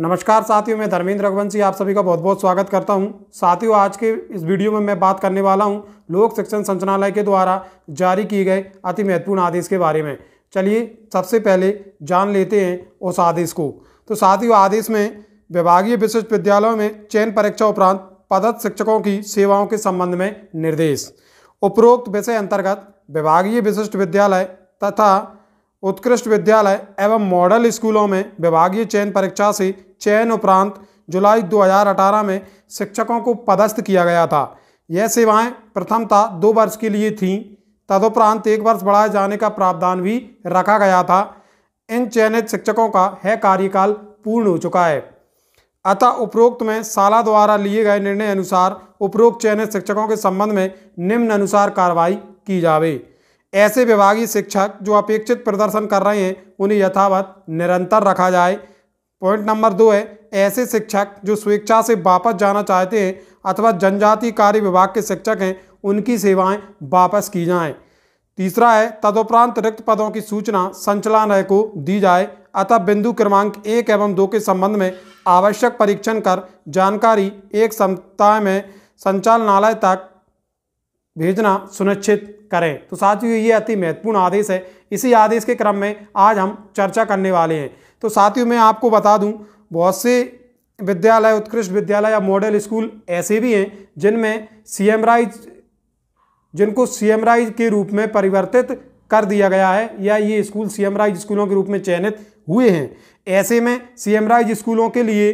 नमस्कार साथियों मैं धर्मेंद्र रघुवंशी आप सभी का बहुत बहुत स्वागत करता हूं साथियों आज के इस वीडियो में मैं बात करने वाला हूं लोक शिक्षण संचालनालय के द्वारा जारी किए गए अति महत्वपूर्ण आदेश के बारे में चलिए सबसे पहले जान लेते हैं उस आदेश को तो साथियों आदेश में विभागीय विशिष्ट विद्यालयों में चयन परीक्षा उपरांत पदत शिक्षकों की सेवाओं के संबंध में निर्देश उपरोक्त विषय अंतर्गत विभागीय विशिष्ट विद्यालय तथा उत्कृष्ट विद्यालय एवं मॉडल स्कूलों में विभागीय चयन परीक्षा से चयन उपरांत जुलाई 2018 में शिक्षकों को पदस्थ किया गया था यह सेवाएं प्रथमता दो वर्ष के लिए थीं तदुपरांत एक वर्ष बढ़ाए जाने का प्रावधान भी रखा गया था इन चयनित शिक्षकों का है कार्यकाल पूर्ण हो चुका है अतः उपरोक्त में शाला द्वारा लिए गए निर्णय अनुसार उपरोक्त चयनित शिक्षकों के संबंध में निम्न अनुसार कार्रवाई की जावे ऐसे विभागीय शिक्षक जो अपेक्षित प्रदर्शन कर रहे हैं उन्हें यथावत निरंतर रखा जाए पॉइंट नंबर दो है ऐसे शिक्षक जो स्वेच्छा से वापस जाना चाहते हैं अथवा जनजाति कार्य विभाग के शिक्षक हैं उनकी सेवाएं वापस की जाएं। तीसरा है तदुपरांत रिक्त पदों की सूचना संचालनालय को दी जाए अतः बिंदु क्रमांक एक एवं दो के संबंध में आवश्यक परीक्षण कर जानकारी एक सप्ताह में संचालनालय तक भेजना सुनिश्चित करें तो साथियों ये अति महत्वपूर्ण आदेश है इसी आदेश के क्रम में आज हम चर्चा करने वाले हैं तो साथियों मैं आपको बता दूं बहुत से विद्यालय उत्कृष्ट विद्यालय या मॉडल स्कूल ऐसे भी हैं जिनमें सी एम राइज जिनको सी एम राइज के रूप में परिवर्तित कर दिया गया है या ये स्कूल सी एम राइज स्कूलों के रूप में चयनित हुए हैं ऐसे में सी एम राइज स्कूलों के लिए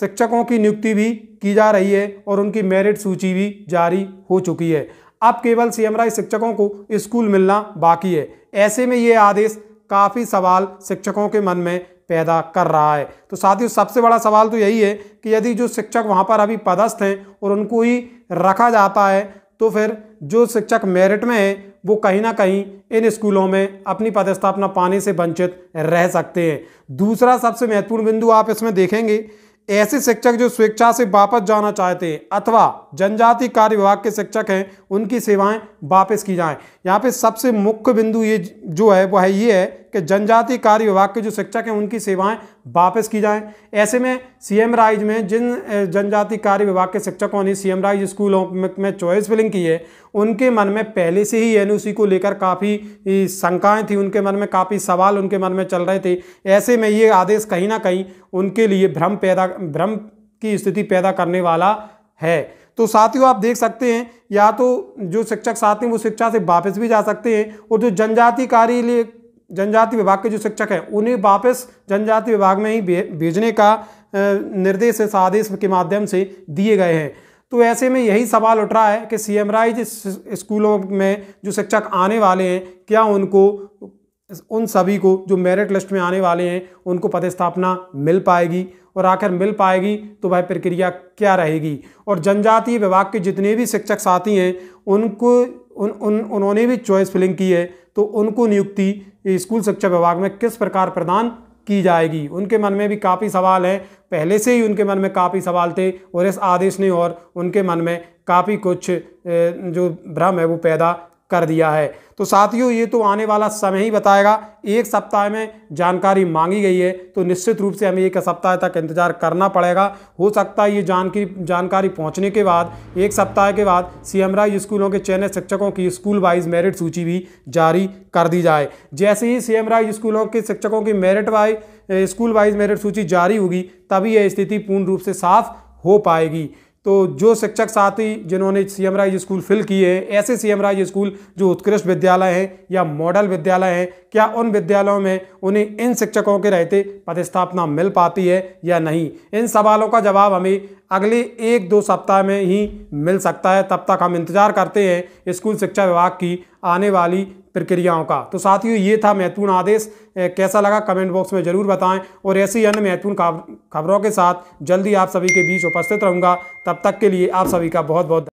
शिक्षकों की नियुक्ति भी की जा रही है और उनकी मेरिट सूची भी जारी हो चुकी है अब केवल राय शिक्षकों को स्कूल मिलना बाकी है ऐसे में ये आदेश काफ़ी सवाल शिक्षकों के मन में पैदा कर रहा है तो साथियों सबसे बड़ा सवाल तो यही है कि यदि जो शिक्षक वहाँ पर अभी पदस्थ हैं और उनको ही रखा जाता है तो फिर जो शिक्षक मेरिट में है वो कहीं ना कहीं इन स्कूलों में अपनी पदस्थापना पाने से वंचित रह सकते हैं दूसरा सबसे महत्वपूर्ण बिंदु आप इसमें देखेंगे ऐसे शिक्षक जो स्वेच्छा से वापस जाना चाहते हैं अथवा जनजाति कार्य विभाग के शिक्षक हैं उनकी सेवाएं वापस की जाएं यहाँ पे सबसे मुख्य बिंदु ये जो है वो है ये है कि जनजाति कार्य विभाग के जो शिक्षक हैं उनकी सेवाएं वापस की जाएं ऐसे में सीएम राइज में जिन जनजाति कार्य विभाग के शिक्षकों ने सीएम राइज स्कूलों में चॉइस फिलिंग की है उनके मन में पहले से ही एन को लेकर काफ़ी शंकाएँ थी उनके मन में काफ़ी सवाल उनके मन में चल रहे थे ऐसे में ये आदेश कहीं ना कहीं उनके लिए भ्रम पैदा भ्रम की स्थिति पैदा करने वाला है तो साथियों आप देख सकते हैं या तो जो शिक्षक साथी वो शिक्षा से वापस भी जा सकते हैं और जो जनजाति कार्य जनजाति विभाग के जो शिक्षक हैं उन्हें वापस जनजाति विभाग में ही भेजने का निर्देश इस आदेश के माध्यम से दिए गए हैं तो ऐसे में यही सवाल उठ रहा है कि सी एम स्कूलों में जो शिक्षक आने वाले हैं क्या उनको उन सभी को जो मेरिट लिस्ट में आने वाले हैं उनको पदस्थापना मिल पाएगी और आखिर मिल पाएगी तो वह प्रक्रिया क्या रहेगी और जनजातीय विभाग के जितने भी शिक्षक साथी हैं उनको उन, उन उन्होंने भी चॉइस फिलिंग की है तो उनको नियुक्ति स्कूल शिक्षा विभाग में किस प्रकार प्रदान की जाएगी उनके मन में भी काफ़ी सवाल हैं पहले से ही उनके मन में काफ़ी सवाल थे और इस आदेश ने और उनके मन में काफ़ी कुछ जो भ्रम है वो पैदा कर दिया है तो साथियों ये तो आने वाला समय ही बताएगा एक सप्ताह में जानकारी मांगी गई है तो निश्चित रूप से हमें एक सप्ताह तक इंतजार करना पड़ेगा हो सकता है ये जानकारी जानकारी पहुंचने के बाद एक सप्ताह के बाद सीएमराई स्कूलों के चयनित शिक्षकों की स्कूल वाइज मेरिट सूची भी जारी कर दी जाए जैसे ही सीएमराई स्कूलों के शिक्षकों की merit wise school wise merit सूची जारी होगी तभी यह स्थिति पूर्ण रूप से साफ हो पाएगी तो जो शिक्षक साथी जिन्होंने C M rise school fill किए हैं ऐसे सी एम राइज स्कूल जो उत्कृष्ट विद्यालय हैं या मॉडल विद्यालय हैं क्या उन विद्यालयों में उन्हें इन शिक्षकों के रहते पदस्थापना मिल पाती है या नहीं इन सवालों का जवाब हमें अगले एक दो सप्ताह में ही मिल सकता है तब तक हम इंतज़ार करते हैं स्कूल शिक्षा विभाग की आने वाली प्रक्रियाओं का तो साथियों ये था महत्वपूर्ण आदेश कैसा लगा कमेंट बॉक्स में ज़रूर बताएं और ऐसी अन्य महत्वपूर्ण खबरों के साथ जल्दी आप सभी के बीच उपस्थित रहूँगा तब तक के लिए आप सभी का बहुत बहुत